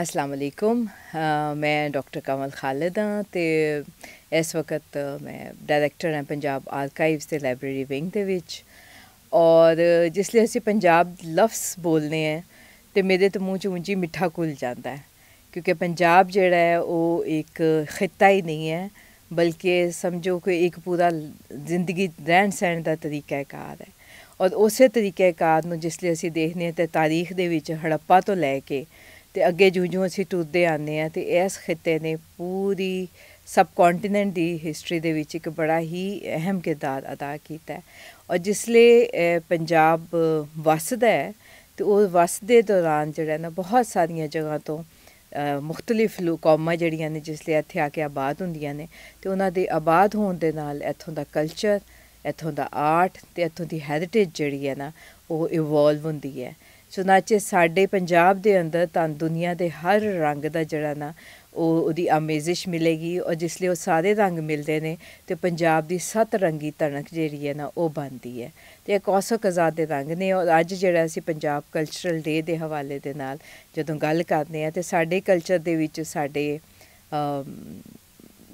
ਅਸਲਾਮ ਅਲੈਕੁਮ ਮੈਂ ਡਾਕਟਰ ਕਮਲ ਖਾਲਦ ਹਾਂ ਤੇ ਇਸ ਵਕਤ ਮੈਂ ਡਾਇਰੈਕਟਰ ਹਾਂ ਪੰਜਾਬ ਆਰਕਾਈਵਸ ਤੇ ਲਾਇਬ੍ਰੇਰੀ ਵਿੰਗ ਦੇ ਵਿੱਚ ਔਰ ਜਿਸ ਲਈ ਅਸੀਂ ਪੰਜਾਬ ਲਫ਼ਜ਼ ਬੋਲਨੇ ਹੈ ਤੇ ਮੇਰੇ ਤੋਂ ਮੂੰਹ ਚ ਉਂਜੀ ਮਿੱਠਾ ਕੁਲ ਜਾਂਦਾ ਹੈ ਕਿਉਂਕਿ ਪੰਜਾਬ ਜਿਹੜਾ ਹੈ ਉਹ ਇੱਕ ਖਿੱਤਾ ਹੀ ਨਹੀਂ ਹੈ ਬਲਕਿ ਸਮਝੋ ਕਿ ਇੱਕ ਪੂਰਾ ਜ਼ਿੰਦਗੀ ਰਹਿਣ ਸਹਿਣ ਦਾ ਕਾਰ ਹੈ ਔਰ ਉਸੇ ਕਾਰ ਨੂੰ ਜਿਸ ਲਈ ਅਸੀਂ ਦੇਖਦੇ ਹਾਂ ਤੇ ਤਾਰੀਖ ਦੇ ਵਿੱਚ ਹੜੱਪਾ ਤੋਂ ਲੈ ਕੇ ਤੇ ਅੱਗੇ ਜੂ ਜੂ ਅਸੀਂ ਟੁੱਟਦੇ ਆਨੇ ਆ ਤੇ ਇਸ ਖਿੱਤੇ ਨੇ ਪੂਰੀ ਸਬ ਕੰਟੀਨੈਂਟ ਦੀ ਹਿਸਟਰੀ ਦੇ ਵਿੱਚ ਇੱਕ ਬੜਾ ਹੀ ਅਹਿਮ ਕਿਰਦਾਰ ਅਦਾ ਕੀਤਾ ਹੈ ਔਰ ਜਿਸ ਲਈ ਪੰਜਾਬ ਵਸਦਾ ਹੈ ਤੇ ਉਹ ਵਸਦੇ ਦੌਰਾਨ ਜਿਹੜਾ ਨਾ ਬਹੁਤ ਸਾਰੀਆਂ ਜਗ੍ਹਾ ਤੋਂ ਮੁxtਲਿਫ ਕੌਮਾਂ ਜਿਹੜੀਆਂ ਨੇ ਜਿਸ ਲਈ ਇੱਥੇ ਆ ਕੇ ਆਬਾਦ ਹੁੰਦੀਆਂ ਨੇ ਤੇ ਉਹਨਾਂ ਦੇ ਆਬਾਦ ਹੋਣ ਦੇ ਨਾਲ ਇੱਥੋਂ ਦਾ ਕਲਚਰ ਇੱਥੋਂ ਦਾ ਆਰਟ ਤੇ ਇੱਥੋਂ ਦੀ ਹੈਰੀਟੇਜ ਜਿਹੜੀ ਹੈ ਨਾ ਉਹ ਇਵੋਲਵ ਹੁੰਦੀ ਹੈ ਸੁਨਾਚੇ ਸਾਡੇ ਪੰਜਾਬ ਦੇ ਅੰਦਰ ਤਾਂ ਦੁਨੀਆ ਦੇ ਹਰ ਰੰਗ ਦਾ ਜਿਹੜਾ ਨਾ ਉਹ ਉਹਦੀ ਅਮੇਜ਼ਿਸ਼ ਮਿਲੇਗੀ ਔਰ ਜਿਸ ਲਈ ਉਹ ਸਾਰੇ ਰੰਗ ਮਿਲਦੇ ਨੇ ਤੇ ਪੰਜਾਬ ਦੀ ਸਤ ਰੰਗੀ ਤਣਕ ਜਿਹੜੀ ਹੈ ਨਾ ਉਹ ਬਣਦੀ ਹੈ ਤੇ ਇੱਕ ਔਸਕ ਆਜ਼ਾਦ ਦੇ ਰੰਗ ਨੇ ਔਰ ਅੱਜ ਜਿਹੜਾ ਅਸੀਂ ਪੰਜਾਬ ਕਲਚਰਲ ਡੇ ਦੇ ਹਵਾਲੇ ਦੇ ਨਾਲ ਜਦੋਂ ਗੱਲ ਕਰਦੇ ਆ ਤੇ ਸਾਡੇ ਕਲਚਰ ਦੇ ਵਿੱਚ ਸਾਡੇ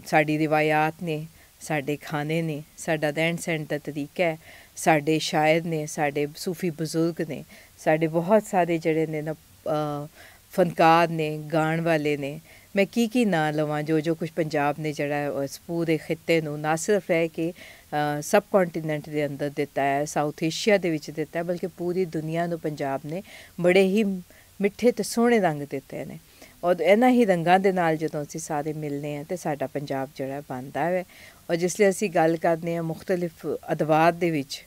ਸਾਡੀ ਰਿਵਾਇਤ ਨੇ ਸਾਡੇ ਖਾਣੇ ਨੇ ਸਾਡਾ ਰਹਿਣ ਸਹਿਣ ਦਾ ਤਰੀਕਾ ਹੈ ਸਾਡੇ ਸ਼ਾਇਰ ਨੇ ਸਾਡੇ ਸੂਫੀ ਬਜ਼ੁਰਗ ਨੇ ਸਾਡੇ ਬਹੁਤ ਸਾਰੇ ਜਿਹੜੇ ਨੇ ਨਾ ਫਨਕਾਰ ਨੇ ਗਾਣ ਵਾਲੇ ਨੇ ਮੈਂ ਕੀ ਕੀ ਨਾਂ ਲਵਾਂ ਜੋ ਜੋ ਕੁਝ ਪੰਜਾਬ ਨੇ ਜਿਹੜਾ ਉਸ ਪੂਰੇ ਖਿੱਤੇ ਨੂੰ ਨਾ ਸਿਰਫ ਹੈ ਕਿ ਸਬ ਕੰਟੀਨੈਂਟ ਦੇ ਅੰਦਰ ਦਿੱਤਾ ਹੈ ਸਾਊਥ ਏਸ਼ੀਆ ਦੇ ਵਿੱਚ ਦਿੱਤਾ ਹੈ ਬਲਕਿ ਪੂਰੀ ਦੁਨੀਆ ਨੂੰ ਪੰਜਾਬ ਨੇ ਬੜੇ ਹੀ ਮਿੱਠੇ ਤੇ ਸੋਹਣੇ ਰੰਗ ਦਿੱਤੇ ਨੇ ਔਰ ਇਹਨਾਂ ਹੀ ਰੰਗਾਂ ਦੇ ਨਾਲ ਜਦੋਂ ਅਸੀਂ ਸਾਰੇ ਮਿਲਨੇ ਆ ਤੇ ਸਾਡਾ ਪੰਜਾਬ ਜਿਹੜਾ ਬਣਦਾ ਹੈ ਔਰ ਜਿਸ ਲਈ ਅਸੀਂ ਗੱਲ ਕਰਦੇ ਆ ਮੁxtਲਿਫ ਅਦਵਾਰ ਦੇ ਵਿੱਚ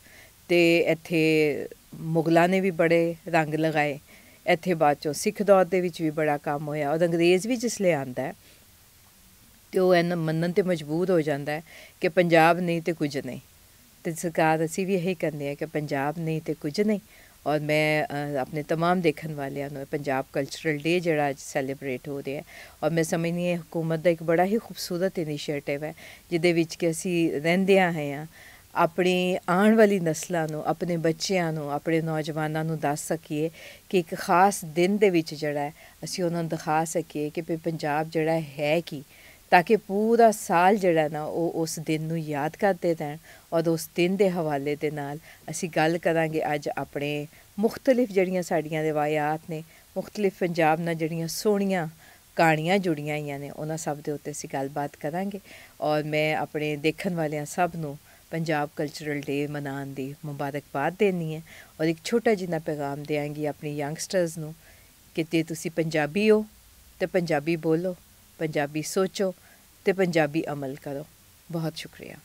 ਤੇ ਇੱਥੇ ਮੁਗਲਾਂ ਨੇ ਵੀ ਬੜੇ ਰੰਗ ਲਗਾਏ ਇੱਥੇ ਬਾਅਦ ਚੋਂ ਸਿੱਖ ਦੌਰ ਦੇ ਵਿੱਚ ਵੀ ਬੜਾ ਕੰਮ ਹੋਇਆ ਔਰ ਅੰਗਰੇਜ਼ ਵੀ ਜਿਸ ਲਈ ਆਂਦਾ ਹੈ ਤੇ ਉਹ ਇਹਨਾਂ ਮੰਨਣ ਤੇ ਮਜਬੂਰ ਹੋ ਜਾਂਦਾ ਹੈ ਕਿ ਪੰਜਾਬ ਨਹੀਂ ਤੇ ਕੁਝ ਨਹੀਂ ਤੇ ਸਰਕਾਰ ਅਸੀਂ ਵੀ ਇਹੀ ਕਹਿੰਦੇ ਆ ਕਿ ਪੰਜਾਬ ਨਹੀਂ ਤੇ ਕੁਝ ਨਹੀਂ ਔਰ ਮੈਂ ਆਪਣੇ तमाम ਦੇਖਣ ਵਾਲਿਆਂ ਨੂੰ ਪੰਜਾਬ ਕਲਚਰਲ ਡੇ ਜਿਹੜਾ ਅੱਜ ਸੈਲੀਬ੍ਰੇਟ ਹੋ ਰਿਹਾ ਹੈ ਔਰ ਮੈਂ ਸਮਝਦੀ ਹਾਂ ਹਕੂਮਤ ਦਾ ਇੱਕ ਬੜਾ ਹੀ ਖੂਬਸੂਰਤ ਇਨੀਸ਼ੀਏਟਿਵ ਹੈ ਜਿਹਦੇ ਵਿੱਚ ਕਿ ਅਸੀਂ ਰਹਿੰਦੇ ਆ ਹਾਂ ਆਪਣੀ ਆਉਣ ਵਾਲੀ ਨਸਲਾਂ ਨੂੰ ਆਪਣੇ ਬੱਚਿਆਂ ਨੂੰ ਆਪਣੇ ਨੌਜਵਾਨਾਂ ਨੂੰ ਦੱਸ ਸਕੀਏ ਕਿ ਇੱਕ ਖਾਸ ਦਿਨ ਦੇ ਵਿੱਚ ਜਿਹੜਾ ਅਸੀਂ ਉਹਨਾਂ ਨੂੰ ਦਿਖਾ ਸਕੀਏ ਕਿ ਪੰਜਾਬ ਜਿਹੜਾ ਹੈ ਕੀ ਤਾਂ ਕਿ ਪੂਰਾ ਸਾਲ ਜਿਹੜਾ ਨਾ ਉਹ ਉਸ ਦਿਨ ਨੂੰ ਯਾਦ ਕਰਦੇ ਰਹਿਣ ਔਰ ਉਸ ਦਿਨ ਦੇ ਹਵਾਲੇ ਦੇ ਨਾਲ ਅਸੀਂ ਗੱਲ ਕਰਾਂਗੇ ਅੱਜ ਆਪਣੇ ਮੁxtਲਿਫ ਜਿਹੜੀਆਂ ਸਾਡੀਆਂ ਰਵਾਇਤ ਨੇ ਮੁxtਲਿਫ ਪੰਜਾਬ ਨਾਲ ਜਿਹੜੀਆਂ ਸੋਹਣੀਆਂ ਕਹਾਣੀਆਂ ਜੁੜੀਆਂ ਆਈਆਂ ਨੇ ਉਹਨਾਂ ਸਭ ਦੇ ਉੱਤੇ ਅਸੀਂ ਗੱਲਬਾਤ ਕਰਾਂਗੇ ਔਰ ਮੈਂ ਆਪਣੇ ਦੇਖਣ ਵਾਲਿਆਂ ਸਭ ਨੂੰ ਪੰਜਾਬ ਕਲਚਰਲ ਡੇ ਮਨਾਉਣ ਦੀ ਮੁਬਾਰਕਬਾਦ ਦੇਣੀ ਹੈ ਔਰ ਇੱਕ ਛੋਟਾ ਜਿਹਾ ਪੈਗਾਮ ਦੇਵਾਂਗੀ ਆਪਣੀ ਯੰਗਸਟਰਸ ਨੂੰ ਕਿ ਤੇ ਤੁਸੀਂ ਪੰਜਾਬੀ ਹੋ ਤੇ ਪੰਜਾਬੀ ਬੋਲੋ ਪੰਜਾਬੀ ਸੋਚੋ ਤੇ ਪੰਜਾਬੀ ਅਮਲ ਕਰੋ ਬਹੁਤ ਸ਼ੁਕਰੀਆ